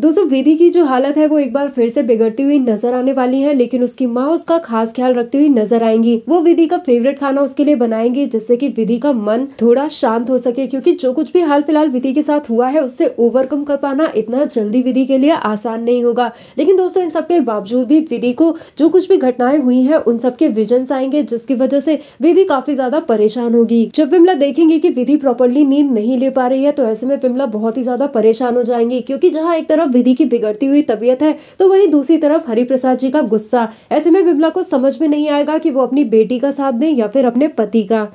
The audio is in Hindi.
दोस्तों विधि की जो हालत है वो एक बार फिर से बिगड़ती हुई नजर आने वाली है लेकिन उसकी माँ उसका खास ख्याल रखती हुई नजर आएंगी वो विधि का फेवरेट खाना उसके लिए बनाएंगी जिससे कि विधि का मन थोड़ा शांत हो सके क्योंकि जो कुछ भी हाल फिलहाल विधि के साथ हुआ है उससे ओवरकम कर पाना इतना जल्दी विधि के लिए आसान नहीं होगा लेकिन दोस्तों इन सबके बावजूद भी विधि को जो कुछ भी घटनाएं हुई है उन सबके विजन आएंगे जिसकी वजह से विधि काफी ज्यादा परेशान होगी जब विमला देखेंगे की विधि प्रॉपरली नींद नहीं ले पा रही है तो ऐसे में विमला बहुत ही ज्यादा परेशान हो जाएंगी क्योंकि जहाँ एक तरह तरफ विधि की बिगड़ती हुई तबीयत है तो वही दूसरी तरफ हरिप्रसाद जी का गुस्सा ऐसे में विमला को समझ में नहीं आएगा की वो अपनी बेटी का साथ दे या फिर अपने पति का